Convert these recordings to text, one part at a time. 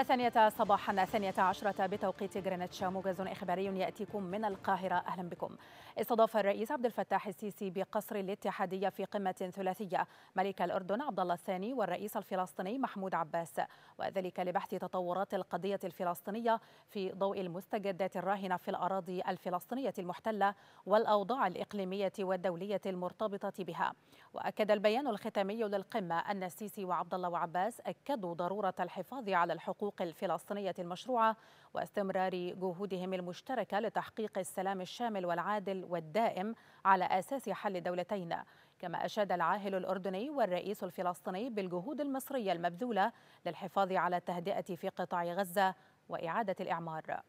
الثانية صباحا الثانية عشرة بتوقيت جرينتش موجز إخباري يأتيكم من القاهرة أهلا بكم استضاف الرئيس عبد الفتاح السيسي بقصر الاتحادية في قمة ثلاثية ملك الأردن عبد الله الثاني والرئيس الفلسطيني محمود عباس وذلك لبحث تطورات القضية الفلسطينية في ضوء المستجدات الراهنة في الأراضي الفلسطينية المحتلة والأوضاع الإقليمية والدولية المرتبطة بها وأكد البيان الختامي للقمة أن السيسي وعبد الله وعباس أكدوا ضرورة الحفاظ على الحقوق الحقوق الفلسطينية المشروعة واستمرار جهودهم المشتركة لتحقيق السلام الشامل والعادل والدائم على أساس حل دولتين كما أشاد العاهل الأردني والرئيس الفلسطيني بالجهود المصرية المبذولة للحفاظ على التهدئة في قطاع غزة وإعادة الإعمار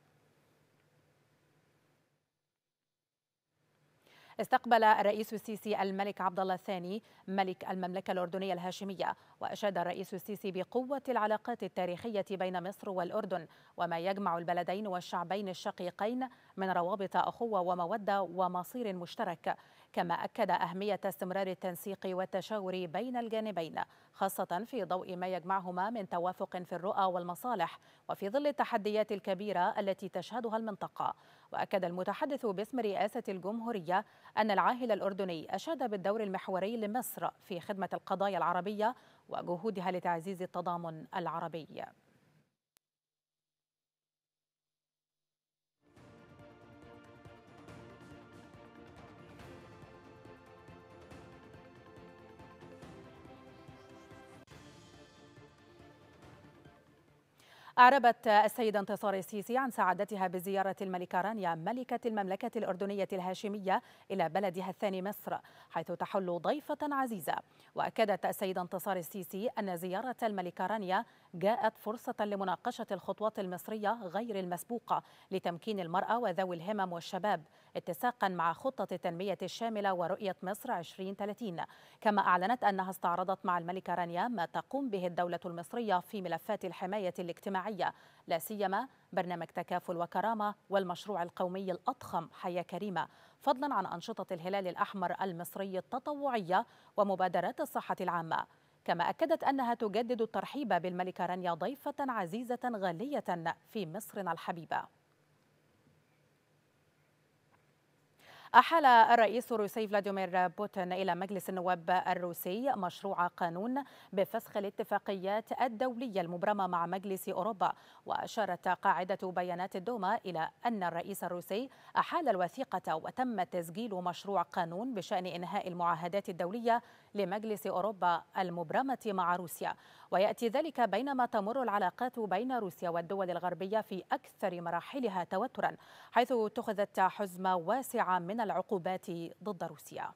استقبل الرئيس السيسي الملك عبد الله الثاني ملك المملكة الأردنية الهاشمية وأشاد الرئيس السيسي بقوة العلاقات التاريخية بين مصر والأردن وما يجمع البلدين والشعبين الشقيقين من روابط أخوة ومودة ومصير مشترك كما أكد أهمية استمرار التنسيق والتشاور بين الجانبين خاصة في ضوء ما يجمعهما من توافق في الرؤى والمصالح وفي ظل التحديات الكبيرة التي تشهدها المنطقة وأكد المتحدث باسم رئاسة الجمهورية أن العاهل الأردني أشاد بالدور المحوري لمصر في خدمة القضايا العربية وجهودها لتعزيز التضامن العربي أعربت السيدة انتصار السيسي عن سعادتها بزيارة الملكة رانيا ملكة المملكة الأردنية الهاشمية إلى بلدها الثاني مصر حيث تحل ضيفة عزيزة وأكدت السيدة انتصار السيسي أن زيارة الملكة رانيا جاءت فرصة لمناقشة الخطوات المصرية غير المسبوقة لتمكين المرأة وذوي الهمم والشباب اتساقا مع خطة التنمية الشاملة ورؤية مصر 2030 كما أعلنت أنها استعرضت مع الملكة رانيا ما تقوم به الدولة المصرية في ملفات الحماية الاجتماعية لا سيما برنامج تكافل وكرامة والمشروع القومي الأضخم حياة كريمة فضلا عن أنشطة الهلال الأحمر المصري التطوعية ومبادرات الصحة العامة كما أكدت أنها تجدد الترحيب بالملكة رانيا ضيفة عزيزة غالية في مصرنا الحبيبة أحال الرئيس الروسي فلاديمير بوتين إلى مجلس النواب الروسي مشروع قانون بفسخ الاتفاقيات الدولية المبرمة مع مجلس أوروبا وأشارت قاعدة بيانات الدوما إلى أن الرئيس الروسي أحال الوثيقة وتم تسجيل مشروع قانون بشأن إنهاء المعاهدات الدولية لمجلس أوروبا المبرمة مع روسيا ويأتي ذلك بينما تمر العلاقات بين روسيا والدول الغربية في أكثر مراحلها توترا حيث اتخذت حزمة واسعة من من العقوبات ضد روسيا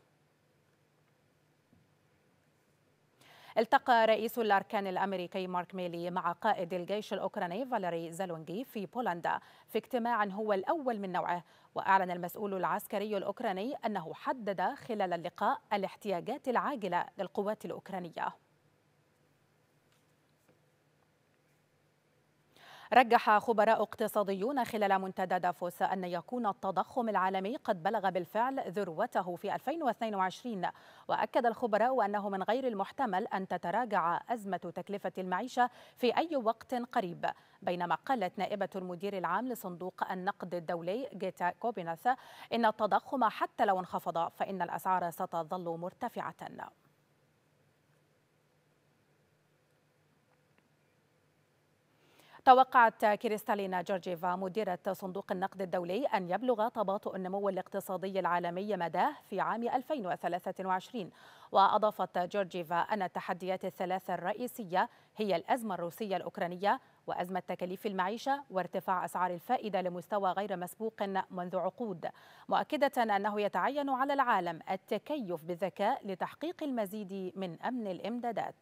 التقى رئيس الأركان الأمريكي مارك ميلي مع قائد الجيش الأوكراني فاليري زالونغي في بولندا في اجتماع هو الأول من نوعه وأعلن المسؤول العسكري الأوكراني أنه حدد خلال اللقاء الاحتياجات العاجلة للقوات الأوكرانية رجح خبراء اقتصاديون خلال منتدى دافوس أن يكون التضخم العالمي قد بلغ بالفعل ذروته في 2022 وأكد الخبراء أنه من غير المحتمل أن تتراجع أزمة تكلفة المعيشة في أي وقت قريب بينما قالت نائبة المدير العام لصندوق النقد الدولي جيتا كوبينث إن التضخم حتى لو انخفض فإن الأسعار ستظل مرتفعة توقعت كريستالينا جورجيفا مديرة صندوق النقد الدولي أن يبلغ تباطؤ النمو الاقتصادي العالمي مداه في عام 2023 وأضافت جورجيفا أن التحديات الثلاثة الرئيسية هي الأزمة الروسية الأوكرانية وأزمة تكاليف المعيشة وارتفاع أسعار الفائدة لمستوى غير مسبوق منذ عقود مؤكدة أنه يتعين على العالم التكيف بذكاء لتحقيق المزيد من أمن الإمدادات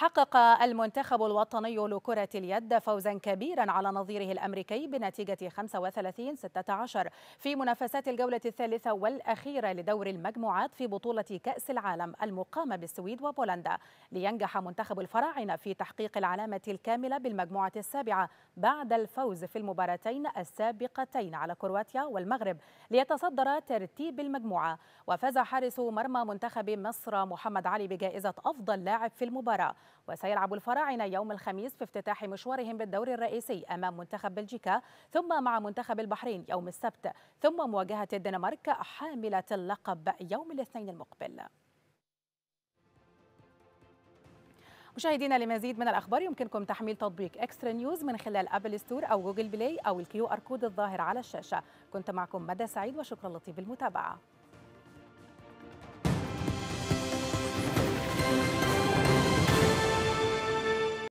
حقق المنتخب الوطني لكرة اليد فوزا كبيرا على نظيره الأمريكي بنتيجة 35-16 في منافسات الجولة الثالثة والأخيرة لدور المجموعات في بطولة كأس العالم المقامة بالسويد وبولندا لينجح منتخب الفراعنة في تحقيق العلامة الكاملة بالمجموعة السابعة بعد الفوز في المباراتين السابقتين على كرواتيا والمغرب ليتصدر ترتيب المجموعة وفاز حارس مرمى منتخب مصر محمد علي بجائزة أفضل لاعب في المباراة وسيلعب الفراعنة يوم الخميس في افتتاح مشوارهم بالدور الرئيسي أمام منتخب بلجيكا ثم مع منتخب البحرين يوم السبت ثم مواجهة الدنمارك حاملة اللقب يوم الاثنين المقبل مشاهدينا لمزيد من الاخبار يمكنكم تحميل تطبيق اكسترا نيوز من خلال ابل ستور او جوجل بلاي او الكيو ار كود الظاهر على الشاشه كنت معكم مدى سعيد وشكرا لطيب المتابعه